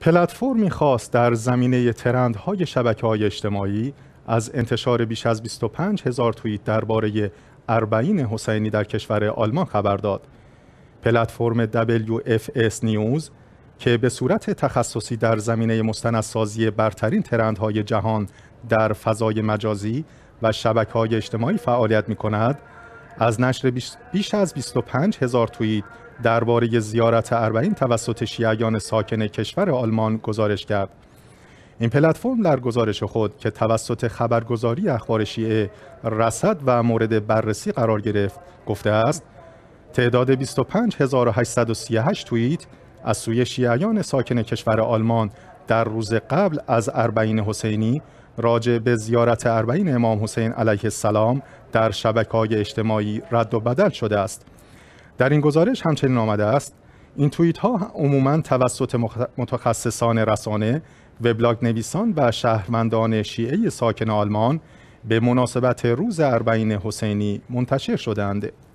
پلتفرمی خواست در زمینه ترندهای شبکه های اجتماعی از انتشار بیش از 25 هزار توییت درباره اربعین حسینی در کشور آلمان خبر داد. پلتفرم WFS News که به صورت تخصصی در زمینه مستندسازی برترین ترندهای جهان در فضای مجازی و شبکه های اجتماعی فعالیت می کند، از نشر بیش از 25 هزار توییت درباره زیارت اربعین توسط شیعیان ساکن کشور آلمان گزارش کرد. این پلتفرم در گزارش خود که توسط خبرگزاری اخبار شیعه رصد و مورد بررسی قرار گرفت گفته است تعداد 25838 توییت از سوی شیعیان ساکن کشور آلمان در روز قبل از اربعین حسینی راجع به زیارت اربعین امام حسین علیه السلام در شبکه های اجتماعی رد و بدل شده است در این گزارش همچنین آمده است این توییت ها عموما توسط متخصصان رسانه وبلاگ نویسان و شهروندان شیعه ساکن آلمان به مناسبت روز اربعین حسینی منتشر شدند